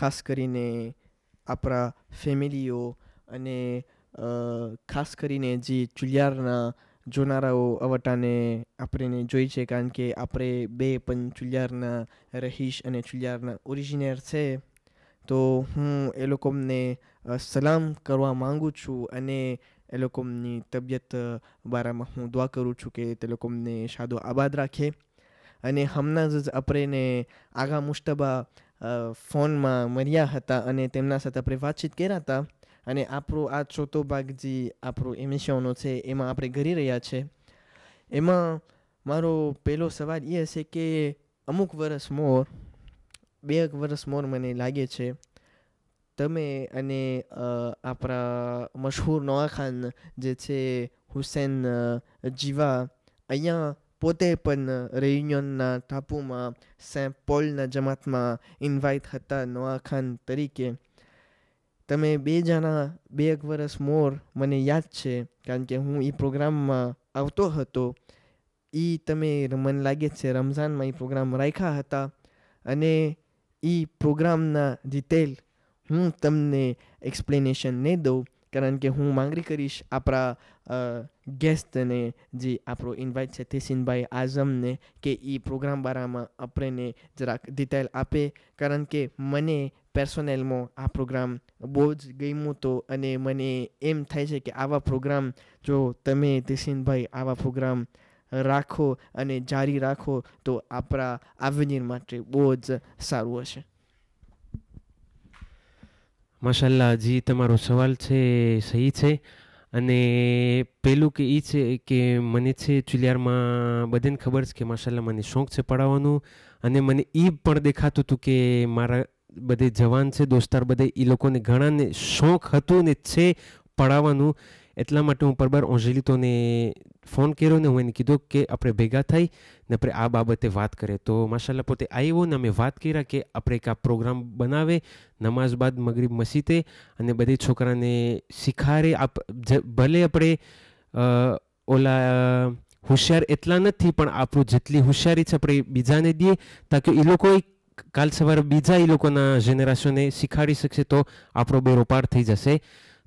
ખાસ કરીને આપણા ફેમિલીઓ અને ખાસ કરીને જે ચુલિયારના જોનારાઓ અવટાને આપણને જોઈ છે કારણ કે આપણે બે પણ ચુલિયારના રહીશ અને ચુલિયારના ઓરિજિનેર છે તો હું એ લોકોને સલામ કરવા માગું છું અને એ લોકોની તબિયત બારામાં હું દુઆ કરું છું કે તે લોકોને સાદો આબાદ રાખે અને હમણાં જ આપણને આગા મુશ્તબા ફોનમાં મર્યા હતા અને તેમના સાથે આપણે વાતચીત કર્યા હતા અને આપણો આ ચોથો ભાગ જે આપણો એમિશોનો છે એમાં આપણે કરી રહ્યા છે એમાં મારો પહેલો સવાલ એ હશે કે અમુક વર્ષ મોર બે એક વર્ષ મોર મને લાગે છે તમે અને આપણા મશહૂર નવાખાન જે છે હુસેન જીવા અહીંયા પોતે પણ રેયુનિયનના ટાપુમાં સેન્ટ પોલના જમાતમાં ઇન્વાઇટ હતા નવા ખાન તરીકે તમે બે જણા બે એક વર્ષ મોર મને યાદ છે કારણ કે હું એ પ્રોગ્રામમાં આવતો હતો એ તમે મને લાગે છે રમઝાનમાં એ પ્રોગ્રામ રાખ્યા હતા અને એ પ્રોગ્રામના ડિટેલ હું તમને એક્સપ્લેનેશન નહીં દઉં કારણ કે હું માંગણી કરીશ આપણા ગેસ્ટને જે આપણો ઇન્વાઇટ છે તેસીનભાઈ આઝમને કે એ પ્રોગ્રામ બારામાં આપણને જરાક ડિટેલ આપે કારણ કે મને પર્સોનેલમાં આ પ્રોગ્રામ બહુ જ ગમ્યું તો અને મને એમ થાય છે કે આવા પ્રોગ્રામ જો તમે તેસીનભાઈ આવા પ્રોગ્રામ રાખો અને જારી રાખો તો આપણા આવનીર માટે બહુ જ સારું હશે માશાલ્લા હજી તમારો સવાલ છે સહી છે અને પહેલું કે એ છે કે મને છે ચુલિયારમાં બધાને ખબર છે કે માશાલ્લા મને શોખ છે પડાવવાનું અને મને એ પણ દેખાતું હતું કે મારા બધે જવાન છે દોસ્તાર બધે એ લોકોને ઘણાને શોખ હતું ને છે પડાવવાનું એટલા માટે હું પરબાર ઓંજેલી ફોન કર્યો ને હું એને કીધો કે આપણે ભેગા થઈ ને આપણે આ બાબતે વાત કરીએ તો માશાલ્લાહ પોતે આવ્યો ને અમે વાત કર્યા કે આપણે એક આ પ્રોગ્રામ બનાવે નમાઝ બાદ મગરીબ મસીતે અને બધે છોકરાને શીખારે આપ ભલે આપણે ઓલા હોશિયાર એટલા નથી પણ આપણું જેટલી હોશિયારી છે આપણે બીજાને દઈએ તાકે એ લોકો કાલ સવારે બીજા એ લોકોના જનરેશનને શીખાડી શકશે તો આપણો રોપાડ થઈ જશે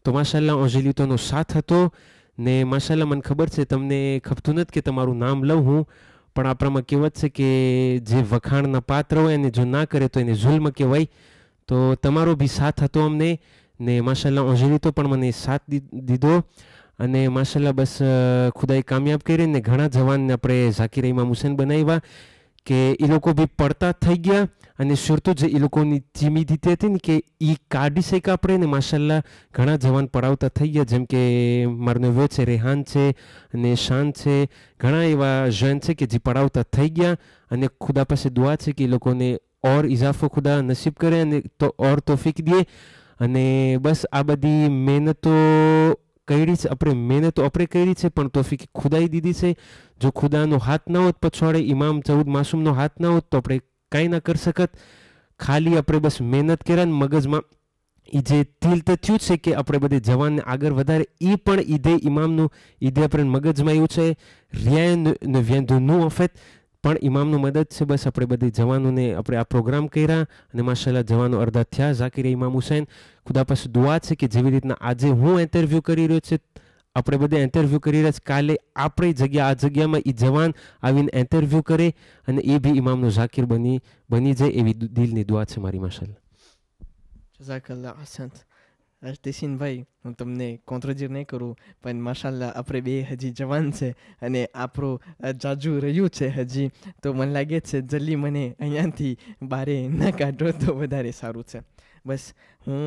તો માશાલ્લાહ અંજલિ તોનો સાથ હતો ને માશાલ્લાહ મને ખબર છે તમને ખપતું નથી કે તમારું નામ લઉં હું પણ આપણામાં કહેવત છે કે જે વખાણના પાત્ર હોય એને જો ના કરે તો એને જુલ્મ કહેવાય તો તમારો બી સાથ હતો અમને ને માશાલ્લાહ અંજલિ તો પણ મને સાથ દીધો અને માશાલ્લાહ બસ ખુદાએ કામયાબ કરીને ઘણા જવાનને આપણે ઝાકિર ઇમામ હુસેન બનાવ્યા કે એ લોકો બી પડતા થઈ ગયા અને સુરતું જે એ લોકોની ટીમિડિટી હતી ને કે એ કાઢી શક્યા આપણે ને માશાલ્લા ઘણા જવાન પડાવતા થઈ ગયા જેમ કે મારું નવ્યો છે રેહાન છે અને શાન છે ઘણા એવા જૈન છે કે જે પડાવતા થઈ ગયા અને ખુદા પાસે દુઆ છે કે એ લોકોને ઓર ઇઝાફો ખુદા નસીબ કરે અને તો ઓર તોફીક દે અને બસ આ બધી મહેનતો કરી છે આપણે મહેનત આપણે કરી છે પણ તોફીક ખુદાઈ દીધી છે જો ખુદાનો હાથ ના હોત પછવાડે ઇમામ ચૌદ માસૂમનો હાથ ના હોત તો આપણે કાંઈ ના કરી શકત ખાલી આપણે બસ મહેનત કર્યા ને મગજમાં એ જે તિલ તો થયું છે કે આપણે બધે જવાનને આગળ વધારે એ પણ ઈદે ઇમામનું ઈદે આપણે મગજમાં એવું છે રિયાયન વ્યંધનું અફેત પણ ઇમામનું મદદ છે બસ આપણે બધી જવાનોને આપણે આ પ્રોગ્રામ કર્યા અને માશાલ્લાહ જવાનો અર્ધા થયા ઝાકીર ઇમામ હુસૈન ખુદા પાસે દુઆ છે કે જેવી રીતના આજે હું ઇન્ટરવ્યૂ કરી રહ્યો છે આપણે બધા ઇન્ટરવ્યૂ કરી રહ્યા છીએ કાલે આપણી જગ્યા આ જગ્યામાં એ જવાન આવીને ઇન્ટરવ્યૂ કરે અને એ બી ઇમામનો ઝાકીર બની બની જાય એવી દિલની દુઆ છે મારી માશાલ જઝાકલ્લા હસંત ભાઈ હું તમને કોન્ટ્રોજીર નહીં કરું પણ માશાલ્લા આપણે બે હજી જવાન છે અને આપણું જાજુ રહ્યું છે હજી તો મને લાગે છે જલ્દી મને અહીંયાથી બારે ન કાઢો તો વધારે સારું છે બસ હું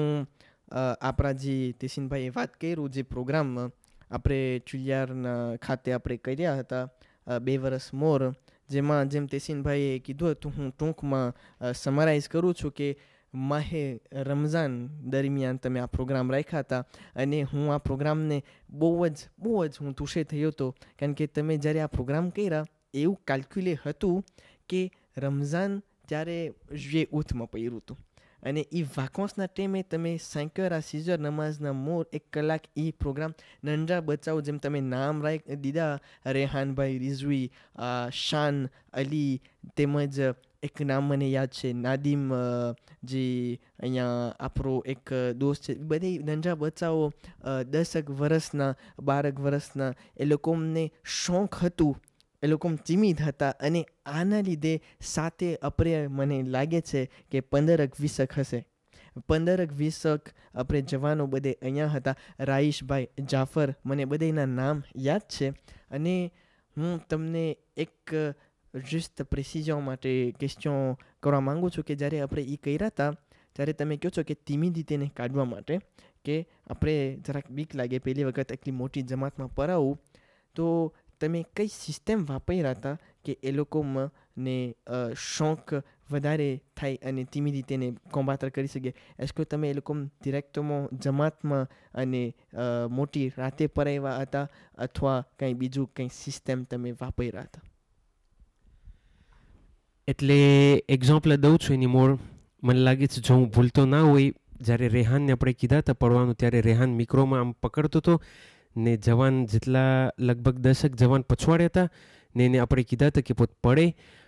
આપણા જે તિશિનભાઈએ વાત કર્યું જે પ્રોગ્રામમાં આપણે ચુલિયારના ખાતે આપણે કર્યા હતા બે વર્ષ મોર જેમાં જેમ તેસીનભાઈએ કીધું હતું હું ટૂંકમાં સમરાઇઝ કરું છું કે માહે રમઝાન દરમિયાન તમે આ પ્રોગ્રામ રાખ્યા હતા અને હું આ પ્રોગ્રામને બહુ જ બહુ જ હું તુષે થયો હતો કારણ કે તમે જ્યારે આ પ્રોગ્રામ કર્યા એવું કાલ્ક્યુલે હતું કે રમઝાન ત્યારે જે ઉથમાં પડ્યું હતું અને એ વાકોસના ટાઈમે તમે સાંકરા સિઝર નમાઝના મોર એક કલાક એ પ્રોગ્રામ નંડા બચાવ જેમ તમે નામ રાખ દીધા રેહાનભાઈ રિઝવી શાન અલી તેમજ એક નામ મને યાદ છે નાદિમ જે અહીંયા આપણો એક દોસ્ત છે બધી નંજા બચાવો દસક વર્ષના બારક વર્ષના એ લોકોને શોખ હતું એ લોકો સીમિત હતા અને આના લીધે સાતે અપ્રે મને લાગે છે કે પંદરક વીસક હશે પંદરક વીસક આપણે જવાનો બધે અહીંયા હતા રાઈશભાઈ જાફર મને બધેના નામ યાદ છે અને હું તમને એક રિસ્ત પ્રેસિઝન માટે ક્વેશ્ચન કરવા માગું છું કે જ્યારે આપણે એ કર્યા હતા ત્યારે તમે કહો છો કે ધીમી રીતે કાઢવા માટે કે આપણે જરાક બીક લાગે પહેલી વખત એટલી મોટી જમાતમાં પરાવું તો તમે કઈ સિસ્ટમ વાપર્યા હતા કે એ લોકોમાં ને શોખ વધારે થાય અને ધીમે રીતે એને કોમ્બાતર કરી શકીએ એસકો તમે એ લોકો ડિરેક્ટમાં જમાતમાં અને મોટી રાતે પરાવ્યા હતા અથવા કંઈ બીજું કંઈ સિસ્ટમ તમે વાપર્યા હતા એટલે એક્ઝામ્પલ દઉં છું એની મોર મને લાગે છે જો હું ભૂલતો ના હોય જ્યારે રેહાનને આપણે કીધા હતા પડવાનું ત્યારે રેહાન મિક્રોમાં આમ પકડતો હતો ને જવાન જેટલા લગભગ દશક જવાન પછવાડ્યા હતા ને એને આપણે કીધા હતા કે પોત પડે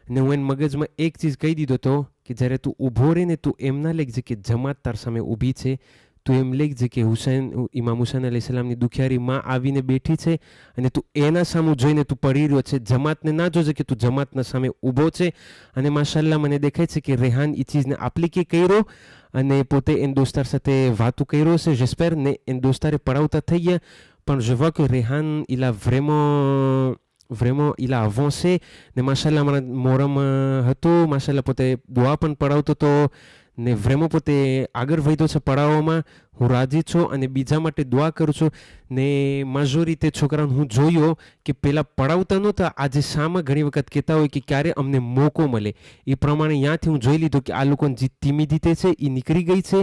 ને હું એને મગજમાં એક ચીજ કહી દીધો હતો કે જ્યારે તું ઊભો રહે ને તું એમના લઈ લેખજે કે જમાત તાર સામે ઊભી છે તું એમ લઈ જે કે હુસૈન ઇમામ હુસૈન અલી સલામની દુખિયારી માં આવીને બેઠી છે અને તું એના સામે જોઈને તું પડી રહ્યો છે જમાતને ના જોજે કે તું જમાતના સામે ઊભો છે અને માશાલ્લાહ મને દેખાય છે કે રેહાન એ ચીજને આપ્લિકે કર્યો અને પોતે એન દોસ્તાર સાથે વાતું કર્યો છે જસ્પેર ને એન દોસ્તારે પડાવતા થઈ ગયા quand je vois que Rehan, il a vraiment, vraiment, il a avancé, ne machala moram hato, machala pote doa pan parao toto, ne vraiment pote agar vaido sa parao ma, હું રાજી છું અને બીજા માટે દુઆ કરું છું ને માઝોરી તે છોકરાને હું જોયો કે પહેલાં પડાવતા નહોતા આજે શામાં ઘણી વખત કહેતા હોય કે ક્યારે અમને મોકો મળે એ પ્રમાણે ત્યાંથી હું જોઈ લીધું કે આ લોકોને જે ધીમી રીતે છે એ નીકળી ગઈ છે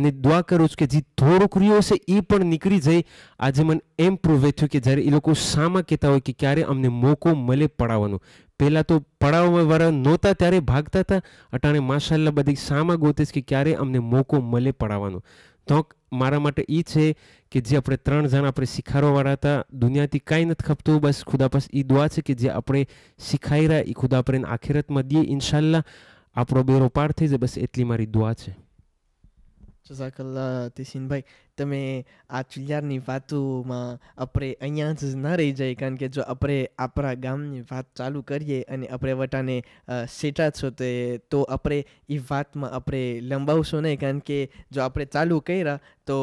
અને દુઆ કરું છું કે જે થોડુંક રહ્યો હશે એ પણ નીકળી જાય આજે મને એમ પ્રૂવે થયું કે જ્યારે એ લોકો શામાં કહેતા હોય કે ક્યારે અમને મોકો મળે પડાવવાનો પહેલાં તો પડાવવાળા નહોતા ત્યારે ભાગતા હતા અટાણે માશાલ્લા બધી શામાં ગોતીશ કે ક્યારે અમને મોકો મળે પડાવવાનો તો મારા માટે એ છે કે જે આપણે ત્રણ જણ આપણે શીખારોવાળા હતા દુનિયાથી કાંઈ નથી ખપતું બસ ખુદા પાસ એ દુઆ છે કે જે આપણે શીખાઈ રહ્યા એ ખુદા આપણે આખિરતમાં દઈએ ઇન્શાલ્લા આપણો બેરો પાર થઈ જાય બસ એટલી મારી દુઆ છે જઝાકલ્લા તેસીનભાઈ તમે આ ચુલિયારની વાતોમાં આપણે અહીંયા જ ન રહી જાય કારણ કે જો આપણે આપણા ગામની વાત ચાલુ કરીએ અને આપણે વટાને સેટા છો તે તો આપણે એ વાતમાં આપણે લંબાવશું નહીં કારણ કે જો આપણે ચાલુ કર્યા તો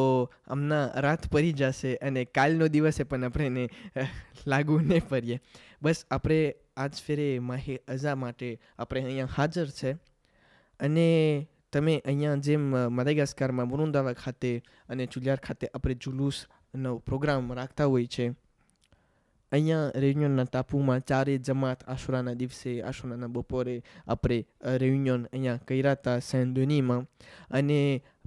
હમણાં રાત પડી જશે અને કાલનો દિવસે પણ આપણે એને લાગુ નહીં પડીએ બસ આપણે આજ ફેરે માહી અઝા માટે આપણે અહીંયા હાજર છે અને તમે અહીંયા જેમ મદાગાસ્કારમાં મુરુંદાવા ખાતે અને ચુલિયાર ખાતે આપણે જુલુસનો પ્રોગ્રામ રાખતા હોય છે અહીંયા રેયુનિયનના ટાપુમાં ચારે જમાત આશુરાના દિવસે આશુરાના બપોરે આપણે રેયુનિયન અહીંયા કર્યા હતા સેન્દુનીમાં અને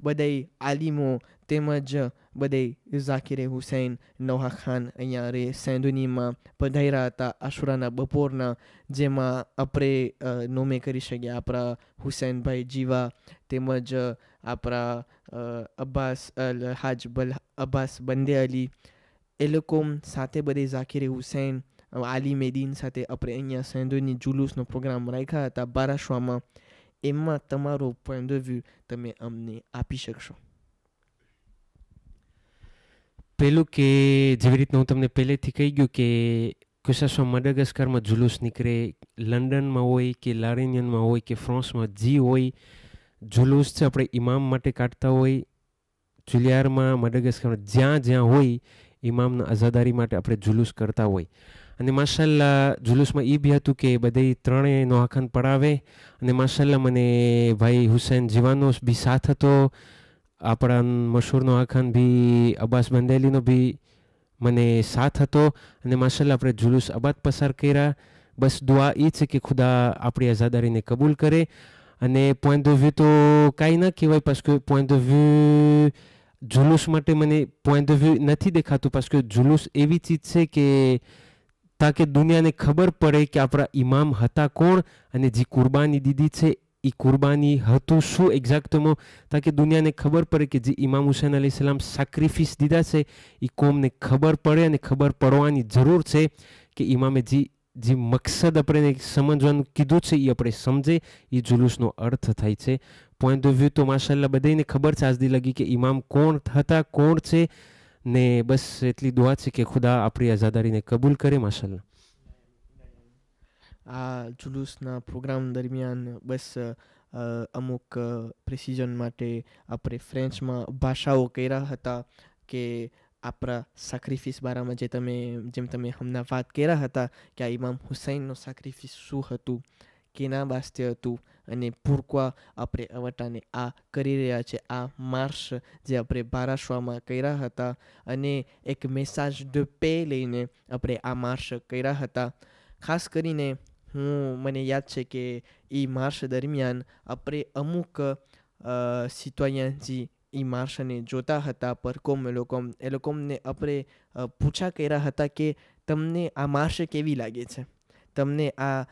બધાય આલિમો તેમજ બધે ઝાકિરે હુસૈન નોહા ખાન અહીંયા રે સેંદુનીમાં પધાર્યા હતા આશુરાના બપોરના જેમાં આપણે નોમે કરી શક્યા આપણા હુસૈનભાઈ જીવા તેમજ આપણા અબ્બાસ અલ હાજ અબ્બાસ બંદે અલી એ લોકો સાથે બધે ઝાકીર હુસૈન આલી મેદીન સાથે આપણે અહીંયા સેન્દોની જુલુસનો પ્રોગ્રામ રાખ્યા હતા બારાશ્વામાં એમાં તમારો પોઈન્ટ ઓફ વ્યૂ તમે અમને આપી શકશો પેલું કે જેવી રીતના હું તમને પહેલેથી કહી ગયું કે કુશાસમાં મડગસ્કારમાં જુલુસ નીકળે લંડનમાં હોય કે લારેનિયનમાં હોય કે ફ્રાન્સમાં જી હોય જુલુસ છે આપણે ઇમામ માટે કાઢતા હોય જુલિયારમાં મડગસ્કારમાં જ્યાં જ્યાં હોય ઇમામના અઝાદારી માટે આપણે જુલુસ કરતા હોય અને માશાલ્લા જુલુસમાં એ બી હતું કે બધે ત્રણેય નોહાખંડ પડાવે અને માશાલ્લા મને ભાઈ હુસૈન જીવાનો બી સાથ હતો આપણા મશહૂર નોહાખંડ બી અબ્બાસ બંદેલીનો બી મને સાથ હતો અને માશાલ્લા આપણે જુલુસ અબાદ પસાર કર્યા બસ દુઆ એ છે કે ખુદા આપણી આઝાદારીને કબૂલ કરે અને પોઈન્ટ ઓફ વ્યૂ તો કાંઈ ના કહેવાય પાછું પોઈન્ટ ઓફ વ્યૂ જુલુસ માટે મને પોઈન્ટ ઓફ વ્યૂ નથી દેખાતું પાછું કે જુલુસ એવી ચીજ છે કે તાકે દુનિયાને ખબર પડે કે આપણા ઇમામ હતા કોણ અને જે કુરબાની દીધી છે એ કુરબાની હતું શું એક્ઝેક્ટમાં તાકે દુનિયાને ખબર પડે કે જે ઇમામ હુસેન અલી સલામ સેક્રિફિસ દીધા છે એ કોમને ખબર પડે અને ખબર પડવાની જરૂર છે કે ઇમામે જે જે મકસદ આપણે સમજવાનું કીધું છે એ આપણે સમજે એ જુલુસનો અર્થ થાય છે પોઈન્ટ ઓફ વ્યૂ તો માશાલ્લાહ બધાને ખબર છે ચાજદી લગી કે ઇમામ કોણ હતા કોણ છે ને બસ એટલી દુઆ છે કે ખુદા આપણી આઝાદારીને કબૂલ કરે માશાલ્લાહ આ જુલુસના પ્રોગ્રામ દરમિયાન બસ અમુક પ્રિસિઝન માટે આપણે ફ્રેન્ચમાં ભાષાઓ કર્યા હતા કે આપણા સેક્રિફિસ બારામાં જે તમે જેમ તમે હમણાં વાત કર્યા હતા કે આ ઇમામ હુસૈનનું સેક્રિફિસ શું હતું કેના બાસ્તે હતું અને પૂરકવા આપણે અવટાને આ કરી રહ્યા છે આ માર્શ જે આપણે બારાશ્વામાં કર્યા હતા અને એક મેસાજ ડ પે લઈને આપણે આ માર્શ કર્યા હતા ખાસ કરીને હું મને યાદ છે કે એ માર્શ દરમિયાન આપણે અમુક સિત્વાયાજી એ માણસને જોતા હતા પરકોમ એ લોકો એ લોકોને આપણે પૂછા કર્યા હતા કે તમને આ માણસે કેવી લાગે છે તમને આ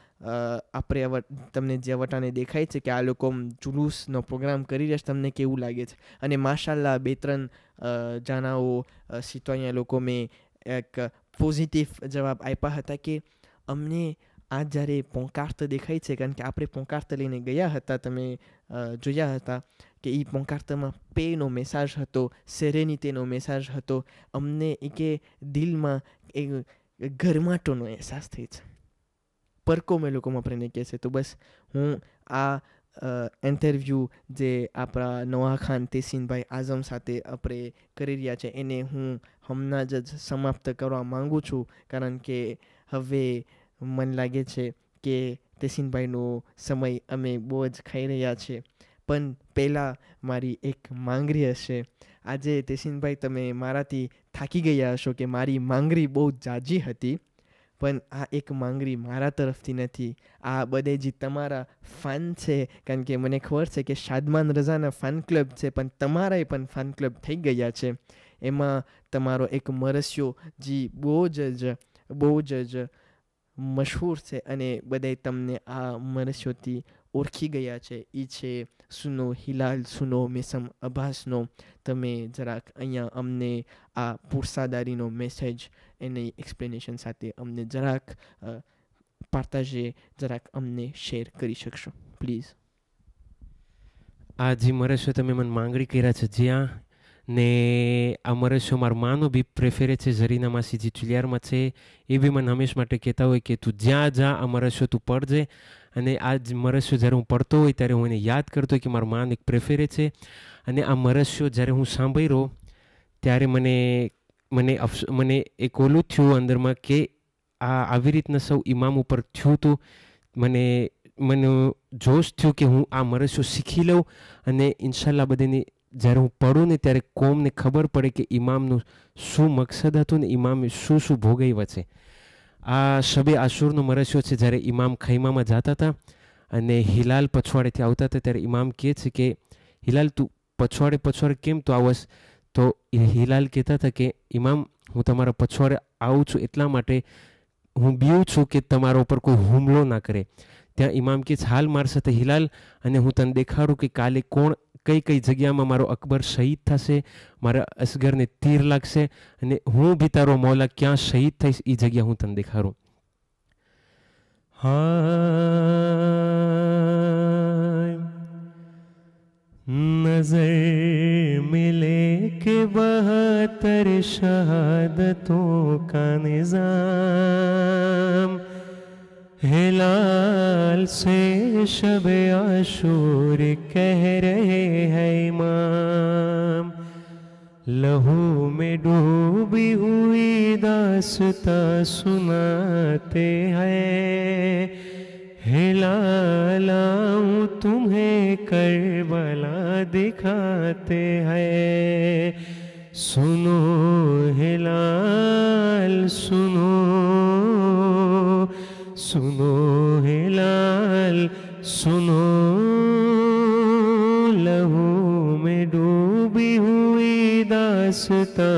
આપણે તમને જે વટાને દેખાય છે કે આ લોકો જુલુસનો પ્રોગ્રામ કરી રહ્યા છે તમને કેવું લાગે છે અને માશાલ્લાહ બે ત્રણ જાણાઓ સિતોયા લોકો મેં એક પોઝિટિવ જવાબ આપ્યા હતા કે અમને આ જ્યારે પોંકાર્ત દેખાય છે કારણ કે આપણે પોંકાર્ત લઈને ગયા હતા તમે જોયા હતા કે એ પોંકાર્તમાં પેનો મેસાજ હતો સેરેનિટેનો મેસાજ હતો અમને કે દિલમાં એ ગરમાટોનો અહેસાસ થઈ છે પરકો મેં લોકોમાં આપણે કહે છે તો બસ હું આ ઇન્ટરવ્યૂ જે આપણા નવા ખાન તેસીનભાઈ આઝમ સાથે આપણે કરી રહ્યા છે એને હું હમણાં જ સમાપ્ત કરવા માગું છું કારણ કે હવે મન લાગે છે કે તેસીનભાઈનો સમય અમે બહુ જ ખાઈ રહ્યા છે પણ પહેલાં મારી એક માંગરી હશે આજે તેસીનભાઈ તમે મારાથી થાકી ગયા હશો કે મારી માંગરી બહુ જાજી હતી પણ આ એક માંગરી મારા તરફથી નથી આ બધે જે તમારા ફાન છે કારણ કે મને ખબર છે કે શાદમાન રઝાના ફાન ક્લબ છે પણ તમારાય પણ ફાન ક્લબ થઈ ગયા છે એમાં તમારો એક મરસ્યો જે બહુ જ બહુ જ મશહૂર છે અને બધાય તમને આ મરસ્યોથી ઓળખી ગયા છે એ છે સુનો હિલાલ સુનો મેસમ અભાસનો તમે જરાક અહીંયા અમને આ પુરસાદારીનો મેસેજ એની એક્સપ્લેનેશન સાથે અમને જરાક પાર્તાજે જરાક અમને શેર કરી શકશો પ્લીઝ આ જે મરસ્યો તમે મને માંગણી કર્યા છે જ્યાં ને અમારે મારમાનો બી પ્રેફેરે છે ઝરીનામાં સી જે ચુલિયારમાં છે એ બી મને હંમેશ માટે કહેતા હોય કે તું જ્યાં જ્યાં અમરસ્યો તું પડજે અને આ મરસ્યો જ્યારે હું પડતો હોય ત્યારે હું એને યાદ કરતો કે મારું માન એક પ્રેફેરે છે અને આ મરસ્યો જ્યારે હું સાંભળી રહ્યો ત્યારે મને મને મને એક ઓલું થયું અંદરમાં કે આ આવી રીતના સૌ ઇમામ ઉપર થયું હતું મને મને જોશ થયું કે હું આ મરસ્યો શીખી લઉં અને ઇન્શાલ્લાહ બધાની જ્યારે હું પડું ને ત્યારે કોમને ખબર પડે કે ઇમામનું શું મકસદ હતું ને ઇમામે શું શું ભોગવ્યા છે આ શબે આસુરનો મરસ્યો છે જ્યારે ઇમામ ખૈમામાં જતા હતા અને હિલાલ પછવાડેથી આવતા હતા ત્યારે ઇમામ કહે છે કે હિલાલ તું પછવાડે પછવાડે કેમ તું આવસ તો હિલાલ કહેતા હતા કે ઇમામ હું તમારા પછવાડે આવું છું એટલા માટે હું બીવું છું કે તમારા ઉપર કોઈ હુમલો ના કરે ત્યાં ઇમામ કે હાલ માર સાથે હિલાલ અને હું તને દેખાડું કે કાલે કોણ કઈ કઈ જગ્યામાં મારો અકબર શહીદ થશે મારા અસગરને તીર લાગશે અને હું બી તારો મૌલા ક્યાં શહીદ થઈશ એ જગ્યા હું તને દેખાડું नजर मिले के बहत्तर शहादतों का निज़ाम हिलाल से शब आशूर कह रहे हैं इमाम लहू में डूबी हुई दासता सुनाते हैं हिलाल आऊँ तुम्हें करबला दिखाते हैं सुनो हिलाल सुनो हे सुनो लहू में डूबी हुई दासता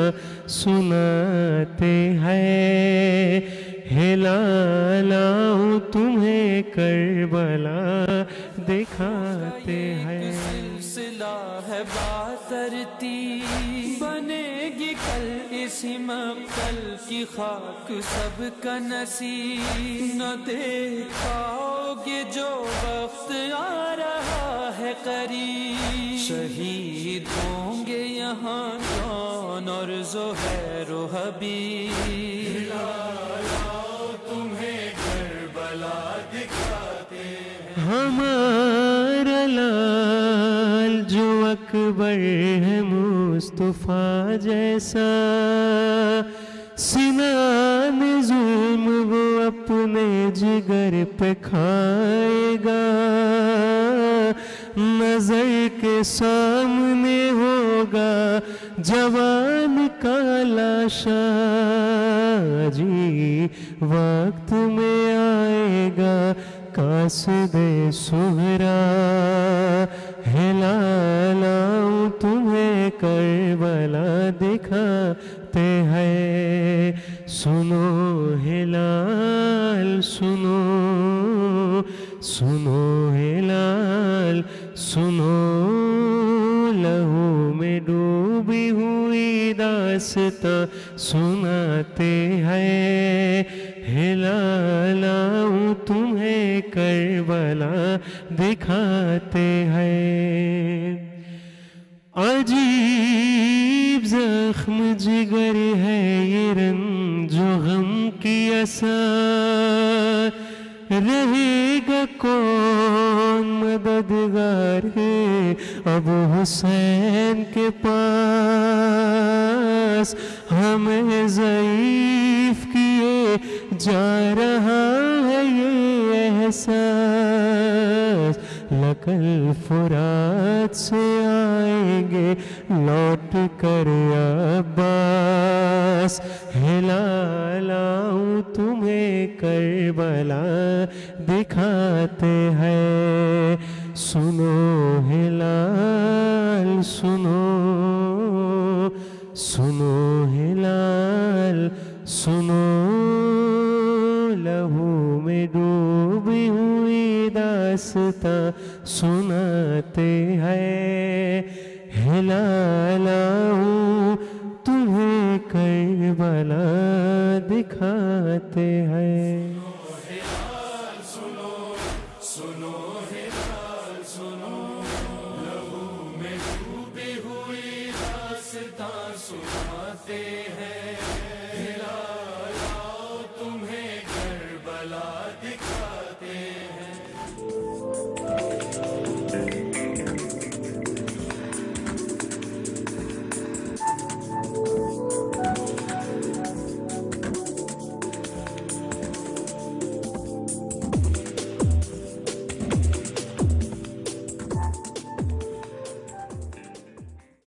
सुनाते हैं हे लाला तुम्हें करबला दिखाते हैं बातरती बनेगी कल इसी मल की खाक सब का नसी न देख पाओगे जो वक्त आ रहा है करीब शहीद होंगे यहाँ कौन और जो है रोहबी तुम्हें घर बला दिखाते हम अकबर है मुस्तफ़ा जैसा सिना में जुल्म वो अपने जिगर पे खाएगा नजर के सामने होगा जवान का लाशा जी वक्त में आएगा कासद सुहरा मस्त सुनाते हैं हिलालाऊं तुम्हें करबला दिखाते हैं अजीब जख्म जिगर है ये रंग जो गम की असा रहेगा कौन मददगार है अब हुसैन के पास हमें ज़ईफ किए जा रहा है ये एहसास लकल फुरात से आएंगे लौट कर अब्बास हिला तुम्हें करबला दिखाते हैं सुनो हिलाल सुनो सुनो हिलाल सुनो लहू में डूबी हुई दासता सुनाते हैं हिलालाऊ तुम्हें कई बला दिखाते हैं